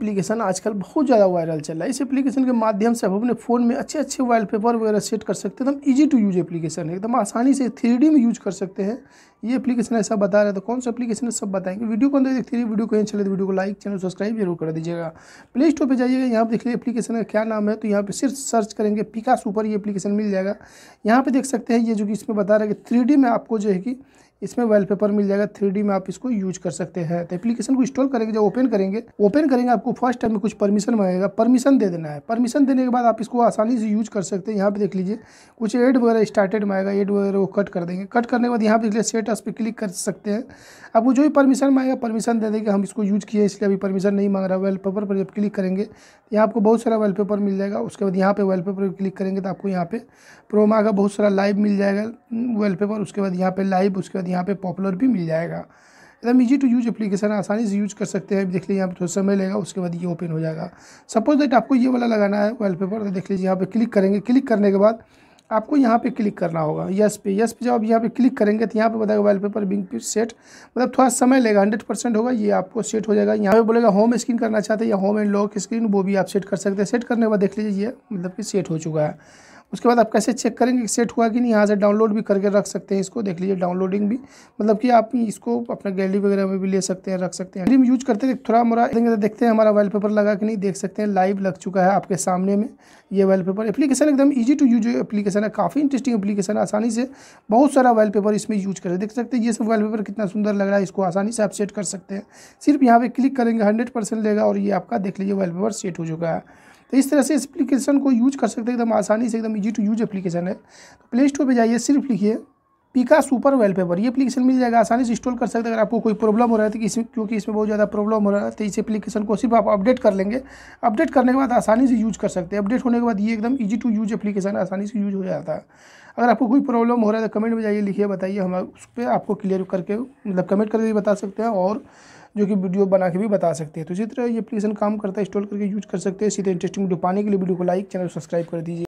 application आजकल बहुत ज़्यादा वायरल चल रहा है इस एप्लीकेशन के माध्यम से हम अपने फ़ोन में अच्छे अच्छे वॉलपेपर वगैरह सेट कर सकते हैं एकदम ईजी टू यूज एप्लीकेशन है एकदम आसानी से थ्री में यूज कर सकते हैं ये एप्लीकेशन ऐसा बता रहा है तो कौन सा एप्लीकेशन है सब बताएंगे वीडियो को अंदर देखते रहिए वीडियो को चले तो वीडियो को लाइक चैनल सब्सक्राइब जरूर कर दीजिएगा प्ले स्टोर पर जाइएगा यहाँ पर देख लीजिए एप्लीकेशन का क्या नाम है तो यहाँ पर सिर्फ सर्च करेंगे पिका सुपर ये एप्लीकेशन मिल जाएगा यहाँ पर देख सकते हैं ये जो कि इसमें बता रहा है कि थ्री में आपको जो है कि इसमें वॉलपेपर मिल जाएगा थ्री में आप इसको यूज कर सकते हैं तो एप्लीकेशन को इंस्टॉल करेंगे जब ओपन करेंगे ओपन करेंगे आपको फर्स्ट टाइम में कुछ परमिशन मांगेगा परमिशन दे देना है परमिशन देने के बाद आप इसको आसानी से यूज कर सकते हैं यहाँ पे देख लीजिए कुछ एड वगैरह स्टार्टेड में आएगा एड वगैरह वो कट कर देंगे कट करने के बाद यहाँ पे देख सेट आस पे क्लिक कर सकते हैं आपको जो भी परमिशन मांगेगा परमिशन दे देंगे हम इसको यूज किए इसलिए अभी परमिशन नहीं मांग रहा पेपर पर जब क्लिक करेंगे यहाँ आपको बहुत सारा पेपर मिल जाएगा उसके बाद यहाँ पे पेपर क्लिक करेंगे तो आपको यहाँ पे प्रोमा का बहुत सारा लाइव मिल जाएगा पेपर उसके बाद यहाँ पे लाइव उसके बाद यहाँ पे पॉपुलर भी मिल जाएगा एकदम ईजी टू यूज एप्लीकेशन आसानी से यूज कर सकते हैं देख लीजिए यहाँ पे थोड़ा समय लेगा उसके बाद ये ओपन हो जाएगा सपोज दैट आपको ये वाला लगाना है वॉलपेपर तो देख लीजिए यहाँ पे क्लिक करेंगे क्लिक करने के बाद आपको यहाँ पे क्लिक करना होगा यस पे यस पे जब आप यहाँ पे क्लिक करेंगे तो यहाँ पे बताएगा वॉलपेपर बिंग पे सेट मतलब थोड़ा समय लेगा हंड्रेड परसेंट होगा ये आपको सेट हो जाएगा यहाँ पे बोलेगा होम स्क्रीन करना चाहते हैं या होम एंड लॉक स्क्रीन वो भी आप सेट कर सकते हैं सेट करने के बाद देख लीजिए ये मतलब कि सेट हो चुका है उसके बाद आप कैसे चेक करेंगे सेट हुआ कि नहीं यहाँ से डाउनलोड भी करके रख सकते हैं इसको देख लीजिए डाउनलोडिंग भी मतलब कि आप इसको अपना गैलरी वगैरह में भी ले सकते हैं रख सकते हैं गैलरी यूज करते हैं थोड़ा मोरा देंगे तो देखते हैं हमारा पेपर लगा कि नहीं देख सकते हैं लाइव लग चुका है आपके सामने में ये पेपर एप्लीकेशन एकदम ईजी टू यूज एप्लीकेशन है काफ़ी इंटरेस्टिंग एप्लीकेशन है आसानी से बहुत सारा पेपर इसमें यूज कर देख सकते हैं ये सब पेपर कितना सुंदर लग रहा है इसको आसानी से आप सेट कर सकते हैं सिर्फ यहाँ पर क्लिक करेंगे हंड्रेड लेगा और ये आपका देख लीजिए पेपर सेट हो चुका है तो इस तरह से इस एप्लीकेशन को यूज कर सकते हैं एकदम आसानी से एकदम ईजी टू यूज एप्लीकेशन है तो प्ले स्टोर पर जाइए सिर्फ लिखिए पिका सुपर वेलपेपर ये एप्लीकेशन मिल जाएगा आसानी से इंस्टॉल कर सकते हैं अगर आपको कोई प्रॉब्लम हो रहा है तो इसमें क्योंकि इसमें बहुत ज़्यादा प्रॉब्लम हो रहा है तो इस एप्लीकेशन को सिर्फ आप अपडेट कर लेंगे अपडेट करने के बाद आसानी से यूज कर सकते हैं अपडेट होने के बाद ये एकदम ईजी टू यूज एप्लीकेशन आसानी से यूज हो जाता है अगर आपको कोई प्रॉब्लम हो रहा है तो कमेंट में जाइए लिखिए बताइए हम उस पर आपको क्लियर करके मतलब कमेंट करके बता सकते हैं और जो कि वीडियो बना के भी बता सकते हैं तो इसी तरह ये एप्लीकेशन काम करता है इंस्टॉल करके यूज कर सकते हैं सीधे इंटरेस्टिंग वीडियो पाने के लिए वीडियो को लाइक चैनल सब्सक्राइब कर दीजिए